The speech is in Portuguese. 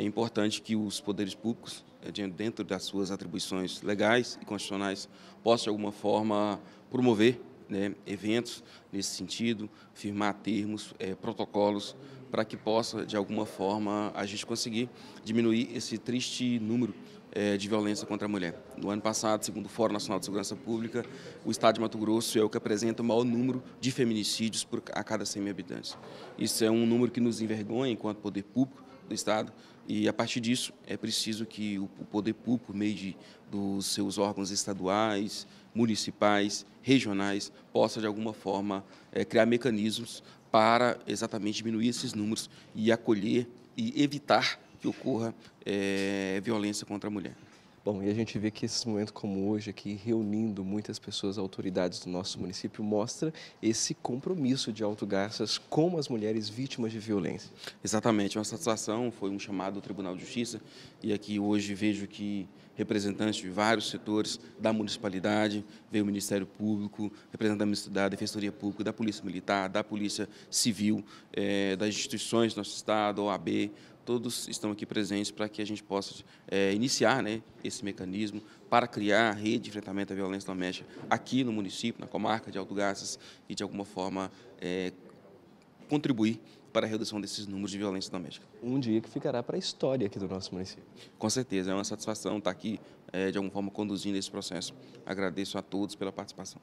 É importante que os poderes públicos, eh, dentro das suas atribuições legais e constitucionais, possam de alguma forma promover né, eventos nesse sentido, firmar termos, é, protocolos, para que possa de alguma forma a gente conseguir diminuir esse triste número é, de violência contra a mulher. No ano passado, segundo o Fórum Nacional de Segurança Pública, o Estado de Mato Grosso é o que apresenta o maior número de feminicídios por, a cada 100 mil habitantes. Isso é um número que nos envergonha enquanto poder público do Estado. E a partir disso é preciso que o poder público, por meio de, dos seus órgãos estaduais, municipais, regionais, possa de alguma forma é, criar mecanismos para exatamente diminuir esses números e acolher e evitar que ocorra é, violência contra a mulher. Bom, e a gente vê que esses momentos como hoje aqui, reunindo muitas pessoas, autoridades do nosso município, mostra esse compromisso de Alto Garças com as mulheres vítimas de violência. Exatamente, é uma satisfação, foi um chamado do Tribunal de Justiça e aqui hoje vejo que representantes de vários setores da municipalidade, veio o Ministério Público, representantes da Defensoria Pública, da Polícia Militar, da Polícia Civil, eh, das instituições do nosso Estado, OAB, todos estão aqui presentes para que a gente possa é, iniciar né, esse mecanismo para criar a rede de enfrentamento à violência doméstica aqui no município, na comarca de Alto Garças, e de alguma forma é, contribuir para a redução desses números de violência doméstica. Um dia que ficará para a história aqui do nosso município. Com certeza, é uma satisfação estar aqui, é, de alguma forma, conduzindo esse processo. Agradeço a todos pela participação.